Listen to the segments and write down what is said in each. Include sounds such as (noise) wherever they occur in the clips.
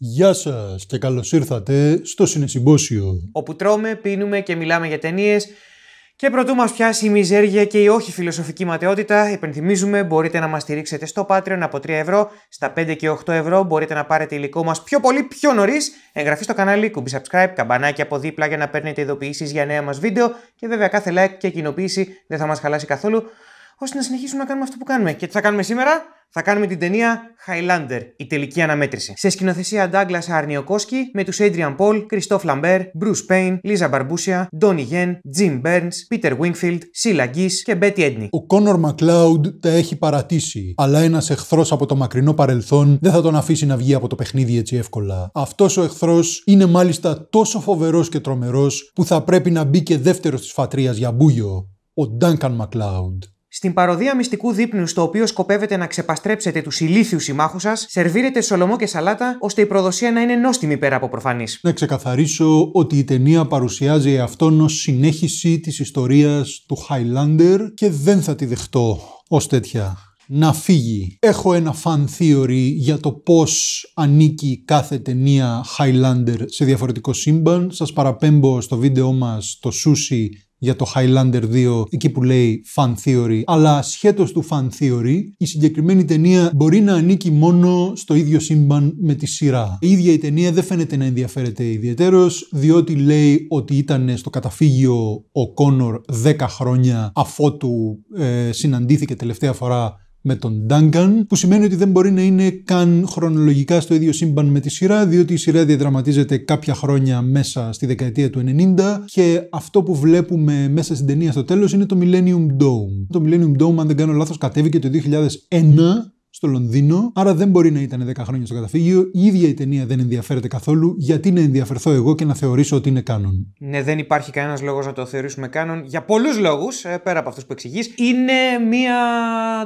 Γεια σας και καλώς ήρθατε στο Συνεσυμπόσιο. Όπου τρώμε, πίνουμε και μιλάμε για ταινίες. Και προτού μας πιάσει η μιζέρια και η όχι φιλοσοφική ματαιότητα, υπενθυμίζουμε μπορείτε να μας στηρίξετε στο Patreon από 3 ευρώ. Στα 5 και 8 ευρώ μπορείτε να πάρετε υλικό μας πιο πολύ πιο νωρίς. Εγγραφή στο κανάλι, κουμπί subscribe, καμπανάκι από δίπλα για να παίρνετε ειδοποιήσεις για νέα μας βίντεο. Και βέβαια κάθε like και κοινοποίηση δεν θα μας χαλάσει καθόλου ώστε να συνεχίσουμε να κάνουμε αυτό που κάνουμε. Και τι θα κάνουμε σήμερα, θα κάνουμε την ταινία Highlander, η τελική αναμέτρηση. Σε σκηνοθεσία Douglas Αρνιοκόσκι με τους Adrian Paul, Christophe Lambert, Bruce Payne, Lisa Barbusia, Donnie Yen, Jim Burns, Peter Wingfield, Sheila Gis και Betty Edney. Ο Connor McLeod τα έχει παρατήσει, αλλά ένας εχθρός από το μακρινό παρελθόν δεν θα τον αφήσει να βγει από το παιχνίδι έτσι εύκολα. Αυτός ο εχθρός είναι μάλιστα τόσο φοβερός και τρομερός που θα πρέπει να μπει και δεύτερος της φατρίας για μπούγιο, ο Duncan McLeod. Στην παροδία μυστικού δείπνου στο οποίο σκοπεύετε να ξεπαστρέψετε τους ηλίθιους συμμάχους σας, σερβίρετε σολομό και σαλάτα, ώστε η προδοσία να είναι νόστιμη πέρα από προφανής. Να ξεκαθαρίσω ότι η ταινία παρουσιάζει αυτόν ως συνέχιση της ιστορίας του Highlander και δεν θα τη δεχτώ ως τέτοια να φύγει. Έχω ένα fan theory για το πώς ανήκει κάθε ταινία Highlander σε διαφορετικό σύμπαν. Σας παραπέμπω στο βίντεο μας το Sushi για το Highlander 2, εκεί που λέει Fan Theory, αλλά σχέτως του Fan Theory, η συγκεκριμένη ταινία μπορεί να ανήκει μόνο στο ίδιο σύμπαν με τη σειρά. Η ίδια η ταινία δεν φαίνεται να ενδιαφέρεται ιδιαίτερος, διότι λέει ότι ήταν στο καταφύγιο ο Κόνορ 10 χρόνια αφότου ε, συναντήθηκε τελευταία φορά με τον Duncan, που σημαίνει ότι δεν μπορεί να είναι καν χρονολογικά στο ίδιο σύμπαν με τη σειρά, διότι η σειρά διαδραματίζεται κάποια χρόνια μέσα στη δεκαετία του 90 και αυτό που βλέπουμε μέσα στην ταινία στο τέλος είναι το Millennium Dome. Το Millennium Dome, αν δεν κάνω λάθος, κατέβηκε το 2001 στο Λονδίνο, άρα δεν μπορεί να ήταν 10 χρόνια στο καταφύγιο. Η ίδια η ταινία δεν ενδιαφέρεται καθόλου. Γιατί να ενδιαφερθώ εγώ και να θεωρήσω ότι είναι κάνον. Ναι, δεν υπάρχει κανένας λόγος να το θεωρήσουμε κάνον. Για πολλούς λόγους, ε, πέρα από αυτούς που εξηγείς, είναι μία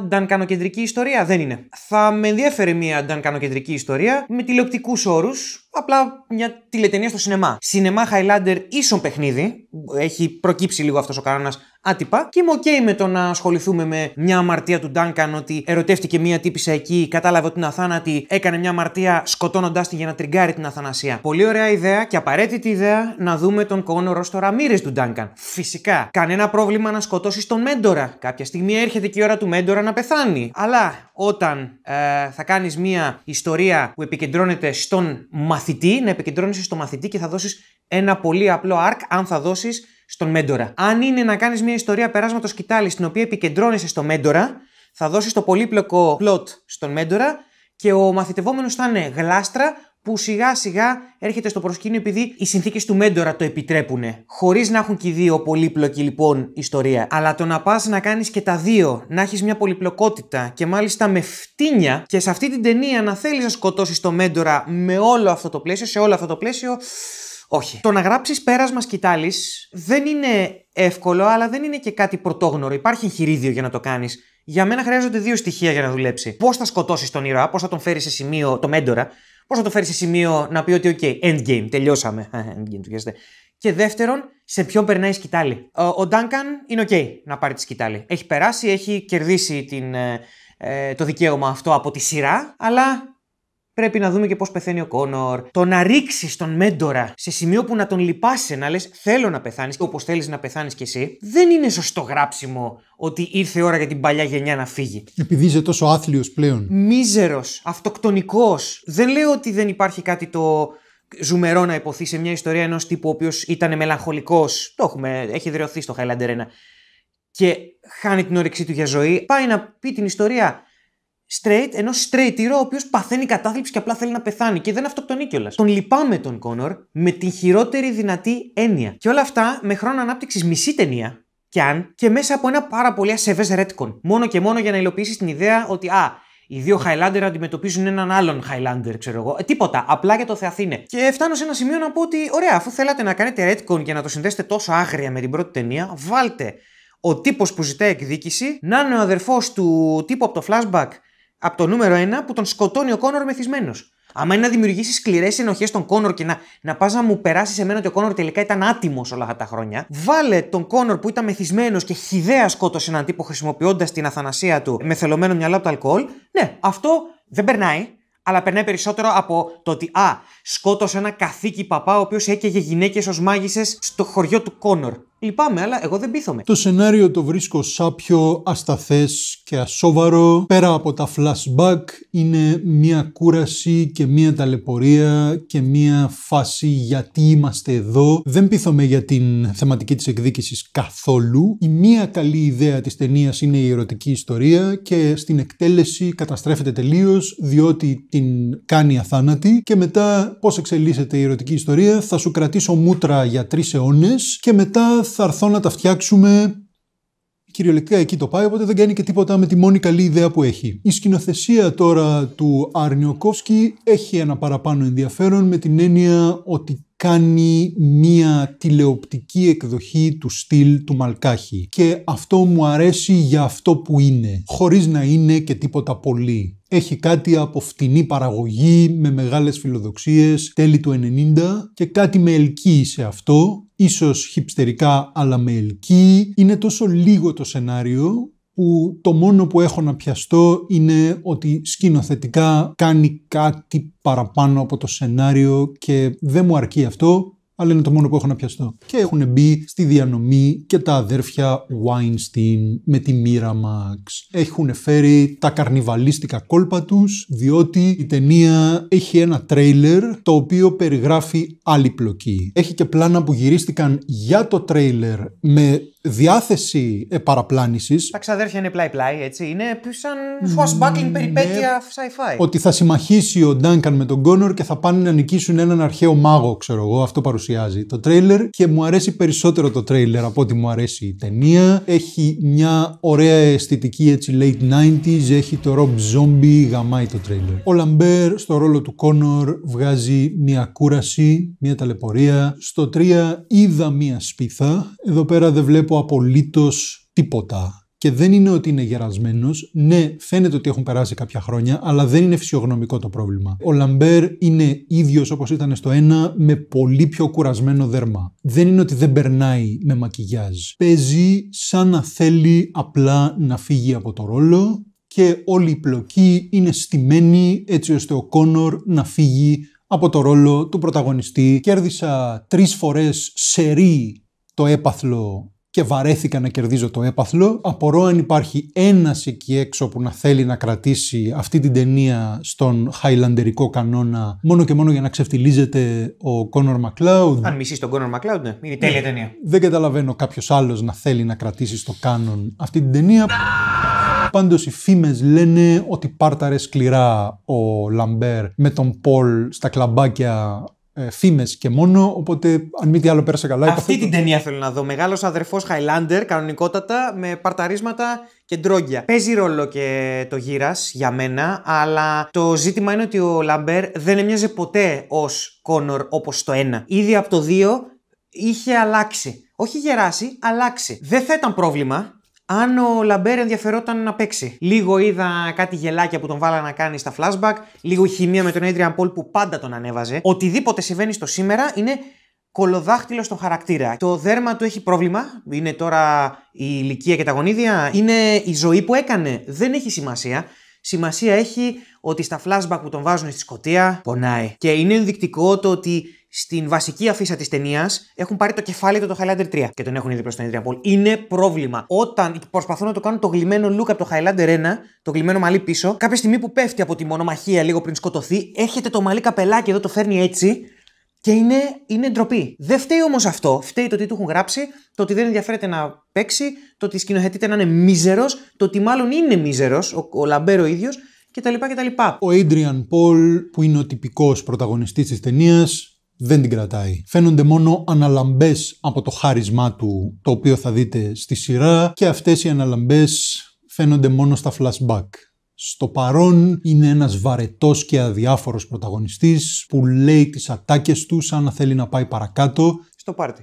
ντανκανοκεντρική ιστορία. Δεν είναι. Θα με ενδιαφέρει μία ντανκανοκεντρική ιστορία με τηλεοπτικούς όρους απλά μια τηλετενία στο σινεμά. Σινεμά Highlander ίσον παιχνίδι, έχει προκύψει λίγο αυτός ο κανόνας άτυπα και είμαι ok με το να ασχοληθούμε με μια αμαρτία του Ντάνκαν ότι ερωτεύτηκε μια τύπησα εκεί, κατάλαβε ότι είναι αθάνατη, έκανε μια αμαρτία σκοτώνοντα τη για να τριγκάρει την αθανασία. Πολύ ωραία ιδέα και απαραίτητη ιδέα να δούμε τον κόνορο στο ραμύρι του Ντάνκαν. Φυσικά, κανένα πρόβλημα να σκοτώσεις τον μέντορα. Κάποια στιγμή έρχεται και η ώρα του μέντορα να πεθάνει. Αλλά όταν ε, θα κάνεις μια ιστορία που επικεντρώνεται στον μαθητή μαθητή, να επικεντρώνεσαι στο μαθητή και θα δώσεις ένα πολύ απλό arc αν θα δώσεις στον μέντορα. Αν είναι να κάνεις μια ιστορία περάσματος κοιτάλη στην οποία επικεντρώνεσαι στο μέντορα, θα δώσεις το πολύπλοκο plot στον μέντορα και ο μαθητευόμενος θα είναι γλάστρα που σιγά σιγά έρχεται στο προσκήνιο επειδή οι συνθήκες του μέντορα το επιτρέπουν. Χωρίς να έχουν και οι δύο πολύπλοκη λοιπόν ιστορία. Αλλά το να πας να κάνεις και τα δύο, να έχεις μια πολυπλοκότητα και μάλιστα με φτύνια και σε αυτή την ταινία να θέλεις να σκοτώσεις το μέντορα με όλο αυτό το πλαίσιο, σε όλο αυτό το πλαίσιο. Όχι. Το να γράψεις πέρασμα σκητάλης δεν είναι εύκολο, αλλά δεν είναι και κάτι πρωτόγνωρο. Υπάρχει εγχειρίδιο για να το κάνεις. Για μένα χρειάζονται δύο στοιχεία για να δουλέψει. Πώς θα σκοτώσεις τον ήρωα, πώς θα τον φέρεις σε σημείο το μέντορα Πώς θα το φέρεις σε σημείο να πει ότι, OK, endgame, τελειώσαμε. Ε, endgame, Και δεύτερον, σε ποιον περνάει η σκητάλη. Ο Ντάνκαν είναι OK να πάρει τη σκητάλη. Έχει περάσει, έχει κερδίσει την, ε, ε, το δικαίωμα αυτό από τη σειρά, αλλά Πρέπει να δούμε και πώς πεθαίνει ο Κόνορ. Το να ρίξεις τον μέντορα σε σημείο που να τον λυπάσαι, να λες: Θέλω να πεθάνεις, όπως θέλεις να πεθάνεις κι εσύ, δεν είναι σωστό γράψιμο ότι ήρθε η ώρα για την παλιά γενιά να φύγει. Επειδή είσαι τόσο άθλιος πλέον. Μίζερος, αυτοκτονικός. Δεν λέω ότι δεν υπάρχει κάτι το ζουμερό να υποθεί σε μια ιστορία ενός τύπου ο οποίος ήταν μελαγχολικός. Το έχουμε, έχει δρεωθεί στο Highlander 1. Και χάνει την όρεξή του για ζωή. Πάει να πει την ιστορία straight, ενός straight hero, ο οποίος παθαίνει κατάθλιψη και απλά θέλει να πεθάνει και δεν αυτοκτονεί κιόλας. Τον λυπάμαι τον Κόνορ με την χειρότερη δυνατή έννοια. Και όλα αυτά με χρόνο ανάπτυξης μισή ταινία, κι αν και μέσα από ένα πάρα πολύ ασεβέ ρετκον. Μόνο και μόνο για να υλοποιήσεις την ιδέα ότι α, οι δύο Highlander αντιμετωπίζουν έναν άλλον Highlander, ξέρω εγώ. Ε, τίποτα. Απλά για το Θεαθήνε. Και φτάνω σε ένα σημείο να πω ότι, ωραία, αφού θέλατε να κάνετε retcon και να το συνδέσετε τόσο άγρια με την πρώτη ταινία, βάλτε ο τύπος που ζητάει εκδίκηση να είναι ο αδερφός του τύπου από το flashback από το νούμερο 1 που τον σκοτώνει ο Κόνορ μεθυσμένος. Άμα είναι να δημιουργήσεις σκληρές ενοχές στον Κόνορ και να, να πας να μου περάσεις σε μένα ότι ο Κόνορ τελικά ήταν άτιμος όλα αυτά τα χρόνια, βάλε τον Κόνορ που ήταν μεθυσμένος και χιδέα σκότωσε έναν τύπο χρησιμοποιώντας την αθανασία του με θελωμένο μυαλό από το αλκοόλ. Ναι, αυτό δεν περνάει. Αλλά περνάει περισσότερο από το ότι Α, σκότωσε ένα καθήκη παπά ο οποίος έκαιγε γυναίκες ως μάγισσες στο χωριό του Κόνορ. Λυπάμαι, αλλά εγώ δεν πείθομαι. Το σενάριο το βρίσκω σάπιο, ασταθές και ασόβαρο. Πέρα από τα flashback είναι μια κούραση και μια ταλαιπωρία και μια φάση γιατί είμαστε εδώ. Δεν πείθομαι για την θεματική της εκδίκησης καθόλου. Η μία καλή ιδέα της ταινίας είναι η ερωτική ιστορία και στην εκτέλεση καταστρέφεται τελείως, διότι την κάνει αθάνατη και μετά πώς εξελίσσεται η ερωτική ιστορία θα σου κρατήσω μούτρα για τρεις αιώνες και μετά θα έρθω να τα φτιάξουμε κυριολεκτικά εκεί το πάει, οπότε δεν κάνει και τίποτα με τη μόνη καλή ιδέα που έχει. Η σκηνοθεσία τώρα του Αρνιοκόφσκι έχει ένα παραπάνω ενδιαφέρον με την έννοια ότι κάνει μία τηλεοπτική εκδοχή του στυλ του Μαλκάχη και αυτό μου αρέσει για αυτό που είναι, χωρίς να είναι και τίποτα πολύ. Έχει κάτι από φτηνή παραγωγή με μεγάλες φιλοδοξίες τέλη του 90 και κάτι με ελκύει σε αυτό ίσως χυψτερικά, αλλά με Είναι τόσο λίγο το σενάριο που το μόνο που έχω να πιαστώ είναι ότι σκηνοθετικά κάνει κάτι παραπάνω από το σενάριο και δεν μου αρκεί αυτό αλλά είναι το μόνο που έχω να πιαστώ. Και έχουν μπει στη διανομή και τα αδέρφια Weinstein με τη μοίρα Max. Έχουν φέρει τα καρνιβαλίστικα κόλπα τους, διότι η ταινία έχει ένα τρέιλερ το οποίο περιγράφει άλλη πλοκή. Έχει και πλάνα που γυρίστηκαν για το τρέιλερ με διάθεση ε, παραπλάνησης. Τα ξαδέρφια είναι πλάι-πλάι, έτσι. Είναι σαν swashbuckling mm, περιπέτεια sci-fi. Ότι θα συμμαχήσει ο Ντάνκαν με τον Κόνορ και θα πάνε να νικήσουν έναν αρχαίο μάγο, ξέρω εγώ. Αυτό παρουσιάζει το τρέιλερ και μου αρέσει περισσότερο το τρέιλερ από ότι μου αρέσει η ταινία. Έχει μια ωραία αισθητική έτσι late 90s, έχει το Rob Zombie, γαμάει το τρέιλερ. Ο Λαμπέρ στο ρόλο του Κόνορ βγάζει μια κούραση, μια ταλαιπωρία. Στο 3 είδα μια σπίθα. Εδώ πέρα δεν βλέπω βλέπω απολύτως τίποτα. Και δεν είναι ότι είναι γερασμένος. Ναι, φαίνεται ότι έχουν περάσει κάποια χρόνια, αλλά δεν είναι φυσιογνωμικό το πρόβλημα. Ο Λαμπέρ είναι ίδιος όπως ήταν στο ένα, με πολύ πιο κουρασμένο δέρμα. Δεν είναι ότι δεν περνάει με μακιγιάζ. Παίζει σαν να θέλει απλά να φύγει από το ρόλο και όλη η πλοκή είναι στημένη έτσι ώστε ο Κόνορ να φύγει από το ρόλο του πρωταγωνιστή. Κέρδισα τρεις φορές σερή το έπαθλο και βαρέθηκα να κερδίζω το έπαθλο. Απορώ αν υπάρχει ένας εκεί έξω που να θέλει να κρατήσει αυτή την ταινία στον χαϊλαντερικό κανόνα μόνο και μόνο για να ξεφτιλίζεται ο Κόνορ Μακλάουντ. Αν μισείς τον Κόνορ Μακλάουντ, ναι, είναι τέλεια ναι. ταινία. Δεν καταλαβαίνω κάποιος άλλος να θέλει να κρατήσει στο κάνον αυτή την ταινία. Πάντως οι φήμες λένε ότι πάρταρε σκληρά ο Λαμπέρ με τον Πολ στα κλαμπάκια ε, φήμε και μόνο. Οπότε, αν μη τι άλλο, πέρασε καλά. Αυτή την ταινία θέλω να δω. Μεγάλος αδερφός Χάιλάντερ κανονικότατα, με παρταρίσματα και ντρόγκια. Παίζει ρόλο και το γύρας για μένα, αλλά το ζήτημα είναι ότι ο Λαμπέρ δεν έμοιαζε ποτέ ως Κόνορ όπως το ένα. Ήδη από το 2 είχε αλλάξει. Όχι γεράσει, αλλάξει. Δεν θα ήταν πρόβλημα αν ο Λαμπέρ ενδιαφερόταν να παίξει. Λίγο είδα κάτι γελάκια που τον βάλα να κάνει στα flashback, λίγο χημεία με τον Adrian Paul που πάντα τον ανέβαζε. Οτιδήποτε συμβαίνει στο σήμερα είναι κολοδάχτυλο στον χαρακτήρα. Το δέρμα του έχει πρόβλημα. Είναι τώρα η ηλικία και τα γονίδια. Είναι η ζωή που έκανε. Δεν έχει σημασία. Σημασία έχει ότι στα flashback που τον βάζουν στη σκοτία πονάει. Και είναι ενδεικτικό το ότι στην βασική αφίσα της ταινίας έχουν πάρει το κεφάλι του το Highlander 3 και τον έχουν ήδη προ τον Πολ. Είναι πρόβλημα. Όταν προσπαθούν να το κάνουν το γλυμμένο look από το Highlander 1, το γλυμμένο μαλλί πίσω, κάποια στιγμή που πέφτει από τη μονομαχία λίγο πριν σκοτωθεί, έρχεται το μαλλί καπελάκι εδώ, το φέρνει έτσι και είναι, είναι ντροπή. Δεν φταίει όμως αυτό. Φταίει το ότι του έχουν γράψει, το ότι δεν ενδιαφέρεται να παίξει, το ότι σκηνοθετείται να είναι μίζερος, το ότι μάλλον είναι μίζερος, ο, ο Λαμπέρο ίδιος κτλ. κτλ. Ο Adrian Paul, που είναι ο τυπικός πρωταγωνιστής της ταινίας, δεν την κρατάει. Φαίνονται μόνο αναλαμπε από το χάρισμά του, το οποίο θα δείτε στη σειρά, και αυτές οι αναλαμπές φαίνονται μόνο στα flashback στο παρόν είναι ένας βαρετός και αδιάφορος πρωταγωνιστής που λέει τις ατάκες του σαν να θέλει να πάει παρακάτω. Στο πάρτι.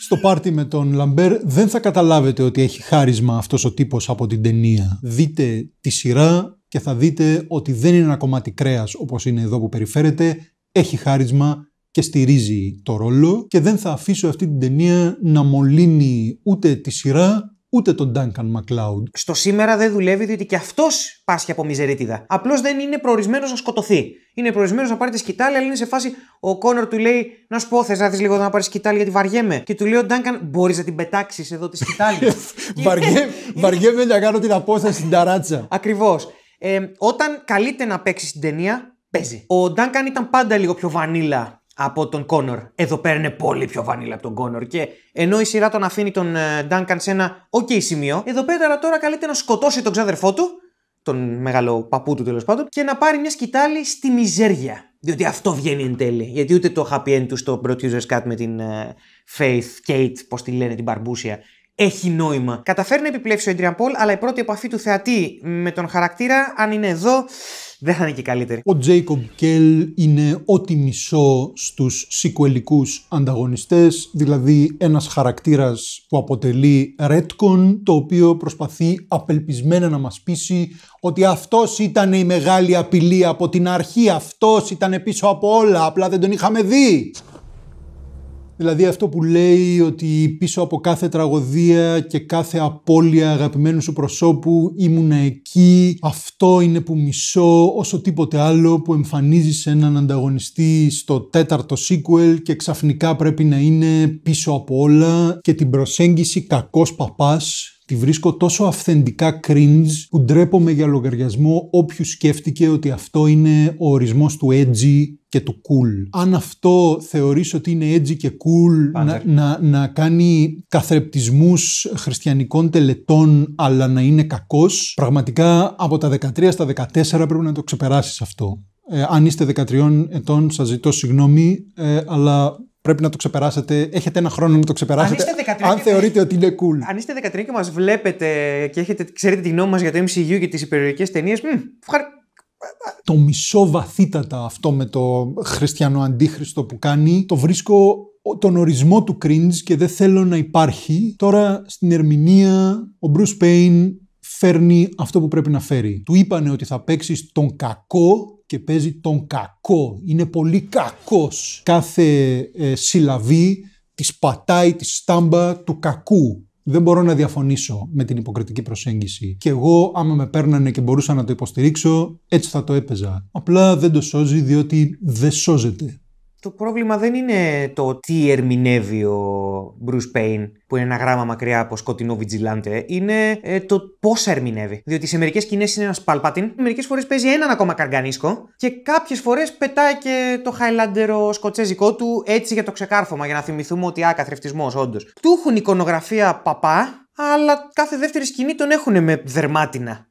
Στο πάρτι με τον Λαμπέρ δεν θα καταλάβετε ότι έχει χάρισμα αυτός ο τύπος από την ταινία. Δείτε τη σειρά και θα δείτε ότι δεν είναι ένα κομμάτι κρέας όπως είναι εδώ που περιφέρεται. Έχει χάρισμα και στηρίζει το ρόλο και δεν θα αφήσω αυτή την ταινία να μολύνει ούτε τη σειρά ούτε τον Duncan McLeod. Στο σήμερα δεν δουλεύει διότι και αυτός πάσχει από μιζερίτιδα. Απλώς δεν είναι προορισμένος να σκοτωθεί. Είναι προορισμένος να πάρει τη σκητάλη, αλλά είναι σε φάση. Ο Κόνορ του λέει: Να σου πω, θες να δεις λίγο να πάρεις σκητάλη γιατί βαριέμαι. Και του λέει ο Ντάνκαν: Μπορείς να την πετάξεις εδώ τη σκητάλη. (laughs) βαριέμαι να κάνω την απόσταση στην ταράτσα. Ακριβώς. Ε, όταν καλείται να παίξει την ταινία, παίζει. Ο Ντάνκαν ήταν πάντα λίγο πιο βανίλα από τον Κόνορ. Εδώ πέρα είναι πολύ πιο βανίλα από τον Κόνορ. Και ενώ η σειρά τον αφήνει τον Ντάνκαν ε, σε ένα οκ σημείο, εδώ πέρα τώρα καλείται να σκοτώσει τον ξάδερφό του, τον μεγάλο παππού του τέλος πάντων, και να πάρει μια σκητάλη στη μιζέρια. Διότι αυτό βγαίνει εν τέλει. Γιατί ούτε το happy end του στο Producers Cut με την ε, Faith Kate, πώς τη λένε, την Μπαρμπούσια, έχει νόημα. Καταφέρνει να επιπλέψει ο Adrian Paul, αλλά η πρώτη επαφή του θεατή με τον χαρακτήρα, αν είναι εδώ, δεν θα είναι και καλύτερη. Ο Τζέικομπ Κέλ είναι ό,τι μισό στους σικουελικούς ανταγωνιστές, δηλαδή ένας χαρακτήρας που αποτελεί Redcon, το οποίο προσπαθεί απελπισμένα να μας πείσει ότι αυτός ήταν η μεγάλη απειλή από την αρχή, αυτός ήταν πίσω από όλα, απλά δεν τον είχαμε δει. Δηλαδή αυτό που λέει ότι πίσω από κάθε τραγωδία και κάθε απώλεια αγαπημένου σου προσώπου ήμουν εκεί, αυτό είναι που μισώ όσο τίποτε άλλο που εμφανίζεις έναν ανταγωνιστή στο τέταρτο sequel και ξαφνικά πρέπει να είναι πίσω από όλα και την προσέγγιση κακός παπάς Τη βρίσκω τόσο αυθεντικά cringe που ντρέπομαι για λογαριασμό όποιου σκέφτηκε ότι αυτό είναι ο ορισμός του edgy και του cool. Αν αυτό θεωρείς ότι είναι edgy και cool να, να, κάνει καθρεπτισμούς χριστιανικών τελετών αλλά να είναι κακός, πραγματικά από τα 13 στα 14 πρέπει να το ξεπεράσεις αυτό. Ε, αν είστε 13 ετών σας ζητώ συγγνώμη, ε, αλλά Πρέπει να το ξεπεράσετε. Έχετε ένα χρόνο να το ξεπεράσετε. Αν, είστε 13 θεωρείτε ότι είναι cool. Αν είστε 13 και μας βλέπετε και έχετε, ξέρετε τη γνώμη μας για το MCU και τις υπερηρωτικέ ταινίε. Το μισό βαθύτατα αυτό με το χριστιανό-αντίχριστο που κάνει, το βρίσκω τον ορισμό του cringe και δεν θέλω να υπάρχει. Τώρα στην ερμηνεία ο Bruce Payne φέρνει αυτό που πρέπει να φέρει. Του είπανε ότι θα παίξει τον κακό και παίζει τον κακό. Είναι πολύ κακός. Κάθε ε, συλλαβή τη πατάει τη στάμπα του κακού. Δεν μπορώ να διαφωνήσω με την υποκριτική προσέγγιση. Και εγώ, άμα με παίρνανε και μπορούσα να το υποστηρίξω, έτσι θα το έπαιζα. Απλά δεν το σώζει διότι δεν σώζεται το πρόβλημα δεν είναι το τι ερμηνεύει ο Bruce Payne, που είναι ένα γράμμα μακριά από σκοτεινό βιτζιλάντε, είναι ε, το πώς ερμηνεύει. Διότι σε μερικές σκηνές είναι ένας παλπατίν, μερικές φορές παίζει έναν ακόμα καργανίσκο και κάποιες φορές πετάει και το χάιλαντερο σκοτσέζικό του έτσι για το ξεκάρφωμα, για να θυμηθούμε ότι α, καθρεφτισμός, όντως. Του έχουν εικονογραφία παπά, αλλά κάθε δεύτερη σκηνή τον έχουν με δερμάτινα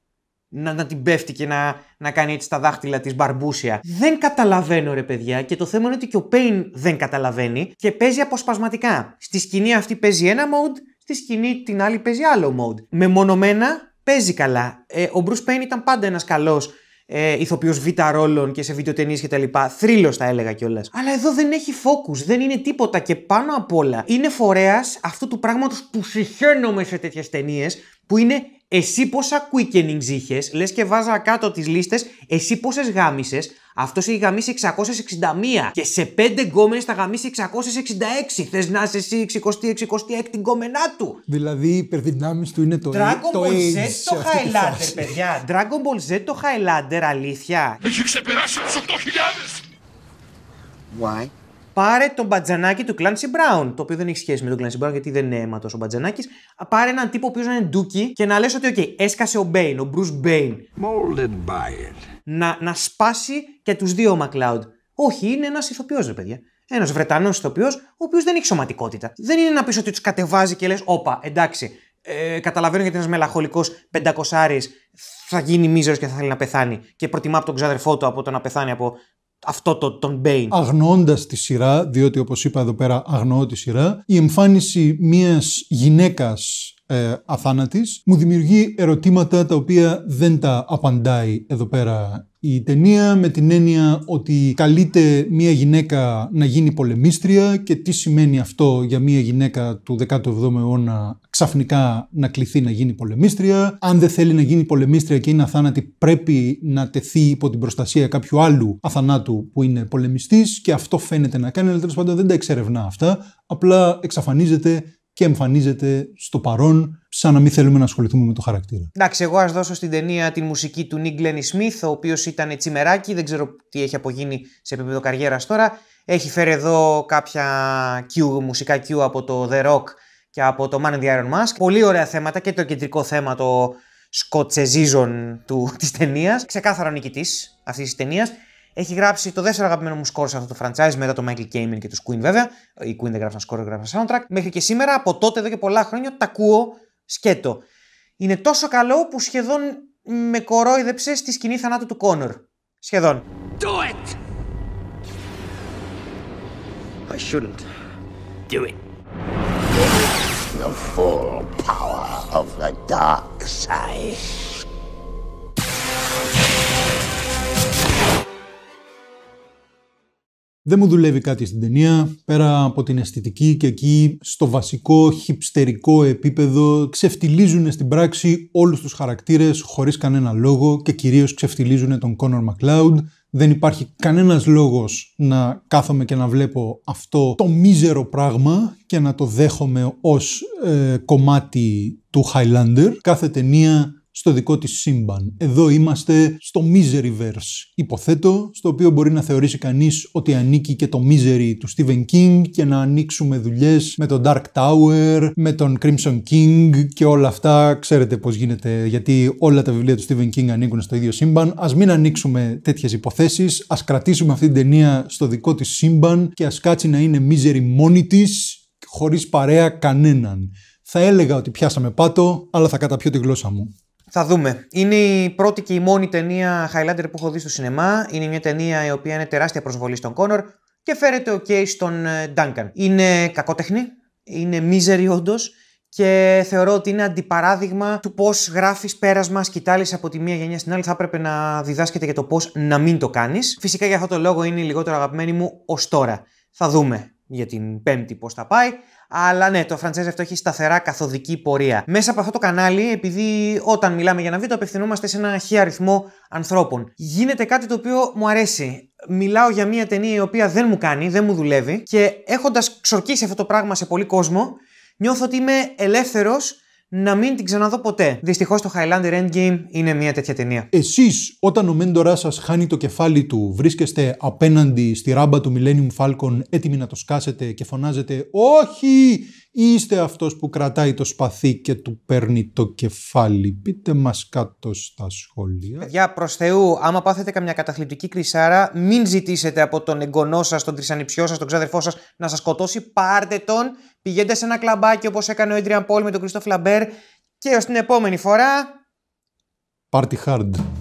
να, την πέφτει και να, να κάνει έτσι τα δάχτυλα της μπαρμπούσια. Δεν καταλαβαίνω, ρε παιδιά, και το θέμα είναι ότι και ο Πέιν δεν καταλαβαίνει και παίζει αποσπασματικά. Στη σκηνή αυτή παίζει ένα mode, στη σκηνή την άλλη παίζει άλλο mode. Μεμονωμένα παίζει καλά. Ε, ο Bruce Πέιν ήταν πάντα ένας καλός ε, ηθοποιός β' ρόλων και σε βιντεοτενίες κτλ. Θρύλος τα έλεγα κιόλας. Αλλά εδώ δεν έχει focus, δεν είναι τίποτα και πάνω απ' όλα είναι φορέας αυτού του πράγματος που συχαίνομαι σε τέτοιες ταινίες που είναι εσύ πόσα quickenings είχες, λες και βάζα κάτω τις λίστες, εσύ πόσες γάμισες. Αυτός έχει γαμίσει 661 και σε 5 γκόμενες θα γαμίσει 666. Θες να είσαι εσύ 66η γκόμενά του. Δηλαδή οι υπερδυνάμεις του είναι το Dragon το Ball Z το Highlander, παιδιά. Dragon Ball Z το Highlander, αλήθεια. Έχει ξεπεράσει του 8.000. Why? πάρε τον μπατζανάκι του Clancy Brown. Το οποίο δεν έχει σχέση με τον Clancy Brown γιατί δεν είναι τόσο ο μπατζανάκι. Πάρε έναν τύπο ο οποίος είναι ντούκι και να λες ότι, OK, έσκασε ο Μπέιν, ο Bruce Μπέιν, Molded by Να, να σπάσει και τους δύο Μακλάουντ. Όχι, είναι ένας ηθοποιός, ρε παιδιά. Ένας Βρετανός ηθοποιός, ο οποίος δεν έχει σωματικότητα. Δεν είναι να πεις ότι τους κατεβάζει και λες, Όπα, εντάξει, ε, καταλαβαίνω γιατί ένας μελαχολικό πεντακοσάρι θα γίνει μίζερος και θα θέλει να πεθάνει και προτιμά από τον ξάδερφό του από το να πεθάνει από αυτό τον Bane. Αγνώντα τη σειρά, διότι όπως είπα εδώ πέρα, αγνοώ τη σειρά, η εμφάνιση μιας γυναίκας ε, αθάνατης μου δημιουργεί ερωτήματα τα οποία δεν τα απαντάει εδώ πέρα η ταινία με την έννοια ότι καλείται μια γυναίκα να γίνει πολεμίστρια και τι σημαίνει αυτό για μια γυναίκα του 17ου αιώνα ξαφνικά να κληθεί να γίνει πολεμίστρια. Αν δεν θέλει να γίνει πολεμίστρια και είναι αθάνατη πρέπει να τεθεί υπό την προστασία κάποιου άλλου αθανάτου που είναι πολεμιστής και αυτό φαίνεται να κάνει, αλλά τέλος πάντων δεν τα εξερευνά αυτά, απλά εξαφανίζεται και εμφανίζεται στο παρόν σαν να μην θέλουμε να ασχοληθούμε με το χαρακτήρα. Εντάξει, εγώ ας δώσω στην ταινία την μουσική του Νίγκ Λένι Σμιθ, ο οποίος ήταν τσιμεράκι, δεν ξέρω τι έχει απογίνει σε επίπεδο καριέρας τώρα. Έχει φέρει εδώ κάποια κιου, μουσικά cue από το The Rock και από το Man in the Iron Mask. Πολύ ωραία θέματα και το κεντρικό θέμα το σκοτσεζίζον του της ταινίας. Ξεκάθαρα νικητής αυτής της ταινίας. Έχει γράψει το δεύτερο αγαπημένο μου σκόρ σε αυτό το franchise μετά το Michael Kamen και τους Queen βέβαια. Οι Queen δεν σκόρ, soundtrack. Μέχρι και σήμερα, από τότε εδώ και πολλά χρόνια, τα ακούω σκέτο. Είναι τόσο καλό που σχεδόν με κορόιδεψε στη σκηνή θανάτου του Κόνορ. Σχεδόν. Do it! I shouldn't. Do it. The full power of the dark side. Δεν μου δουλεύει κάτι στην ταινία, πέρα από την αισθητική και εκεί στο βασικό χυψτερικό επίπεδο ξεφτιλίζουν στην πράξη όλους τους χαρακτήρες χωρίς κανένα λόγο και κυρίως ξεφτιλίζουν τον Κόνορ Μακλάουντ. Δεν υπάρχει κανένας λόγος να κάθομαι και να βλέπω αυτό το μίζερο πράγμα και να το δέχομαι ως ε, κομμάτι του Highlander. Κάθε ταινία στο δικό της σύμπαν. Εδώ είμαστε στο Miseryverse, υποθέτω, στο οποίο μπορεί να θεωρήσει κανείς ότι ανήκει και το Misery του Stephen King και να ανοίξουμε δουλειές με τον Dark Tower, με τον Crimson King και όλα αυτά. Ξέρετε πώς γίνεται, γιατί όλα τα βιβλία του Stephen King ανήκουν στο ίδιο σύμπαν. Ας μην ανοίξουμε τέτοιες υποθέσεις, ας κρατήσουμε αυτή την ταινία στο δικό της σύμπαν και ας κάτσει να είναι Misery μόνη της χωρίς παρέα κανέναν. Θα έλεγα ότι πιάσαμε πάτο, αλλά θα καταπιώ τη γλώσσα μου. Θα δούμε. Είναι η πρώτη και η μόνη ταινία Highlander που έχω δει στο σινεμά. Είναι μια ταινία η οποία είναι τεράστια προσβολή στον Κόνορ και φέρεται Κέι στον Ντάγκαν. Ε, είναι κακότεχνη, είναι μίζερη όντως και θεωρώ ότι είναι αντιπαράδειγμα του πώς γράφεις πέρασμα σκητάλη από τη μία γενιά στην άλλη. Θα έπρεπε να διδάσκεται για το πώς να μην το κάνεις. Φυσικά για αυτό το λόγο είναι η λιγότερο αγαπημένη μου ως τώρα. Θα δούμε για την πέμπτη πώς θα πάει. Αλλά ναι, το franchise αυτό έχει σταθερά καθοδική πορεία. Μέσα από αυτό το κανάλι, επειδή όταν μιλάμε για ένα βίντεο, απευθυνόμαστε σε ένα χι αριθμό ανθρώπων. Γίνεται κάτι το οποίο μου αρέσει. Μιλάω για μια ταινία η οποία δεν μου κάνει, δεν μου δουλεύει και έχοντας ξορκίσει αυτό το πράγμα σε πολύ κόσμο, νιώθω ότι είμαι ελεύθερος να μην την ξαναδώ ποτέ. Δυστυχώς το Highlander Endgame είναι μια τέτοια ταινία. Εσείς, όταν ο μέντορά σας χάνει το κεφάλι του, βρίσκεστε απέναντι στη ράμπα του Millennium Falcon έτοιμοι να το σκάσετε και φωνάζετε Όχι! είστε αυτός που κρατάει το σπαθί και του παίρνει το κεφάλι. Πείτε μας κάτω στα σχόλια. Παιδιά, προς Θεού, άμα πάθετε καμιά καταθλιπτική κρυσάρα, μην ζητήσετε από τον εγγονό σας, τον τρισανιψιό σας, τον ξαδερφό σας να σας σκοτώσει. Πάρτε τον, πηγαίνετε σε ένα κλαμπάκι όπως έκανε ο Adrian Πόλ με τον Κρίστοφ Λαμπέρ και ως την επόμενη φορά... Party hard.